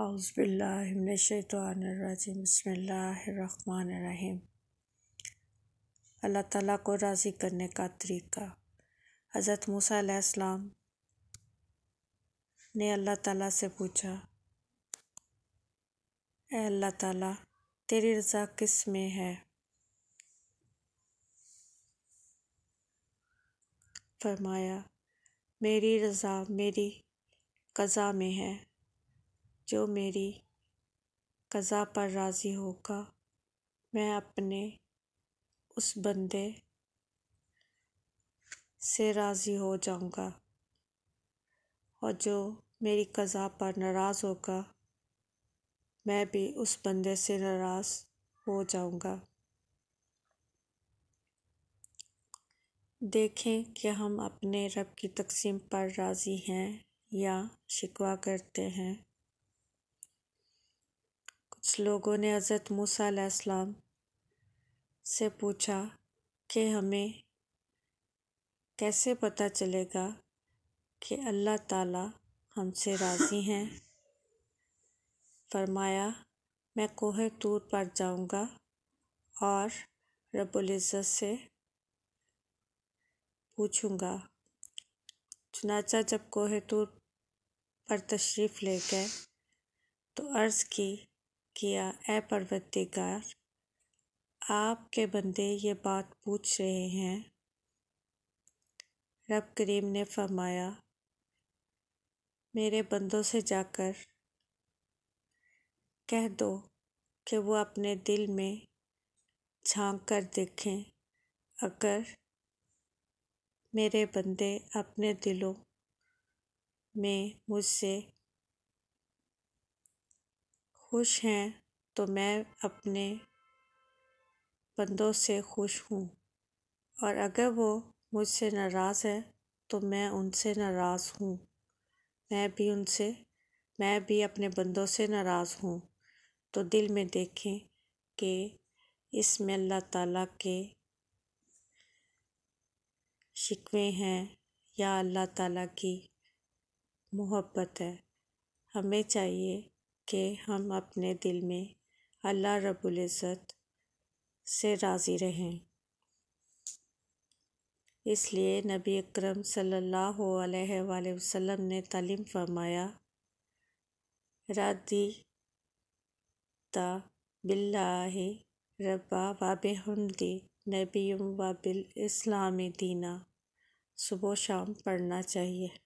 आउज़बिल्लिमिनशैतरजीम बसमीम अल्लाह ताला को राज़ी करने का तरीका हज़रत मूसा अलैहिस्सलाम ने अल्लाह ताला से पूछा ए अल्लाह ताला तेरी रज़ा किस में है फरमाया मेरी रज़ा मेरी कज़ा में है जो मेरी कज़ा पर राज़ी होगा मैं अपने उस बंदे से राज़ी हो जाऊंगा और जो मेरी कज़ा पर नाराज़ होगा मैं भी उस बंदे से नाराज़ हो जाऊंगा देखें कि हम अपने रब की तकसीम पर राज़ी हैं या शिकवा करते हैं लोगों ने हज़रत मूसीम से पूछा कि हमें कैसे पता चलेगा कि अल्लाह ताला हमसे राज़ी हैं फरमाया मैं कोहे तूर पर जाऊंगा और रबुल्ज़त से पूछूंगा चुनाचा जब कोहे तूर पर तशरीफ़ ले गए तो अर्ज़ की किया ए परवतिकार आपके बंदे ये बात पूछ रहे हैं रब करीम ने फरमाया मेरे बंदों से जाकर कह दो कि वो अपने दिल में झांक कर देखें अगर मेरे बंदे अपने दिलों में मुझसे खुश हैं तो मैं अपने बंदों से खुश हूँ और अगर वो मुझसे नाराज़ हैं तो मैं उनसे नाराज़ हूँ मैं भी उनसे मैं भी अपने बंदों से नाराज़ हूँ तो दिल में देखें कि इसमें अल्लाह ताला के शिकवे हैं या अल्लाह ताला की मोहब्बत है हमें चाहिए कि हम अपने दिल में अल्लाह रब्बुल इज़्ज़त से राज़ी रहें इसलिए नबी अकरम सल्लल्लाहु अलैहि वसल्लम ने तालीम फरमाया रादी ता बिल्लाहि रब्बा वाब हमदी नबी बिल इस्लामी दीना सुबह शाम पढ़ना चाहिए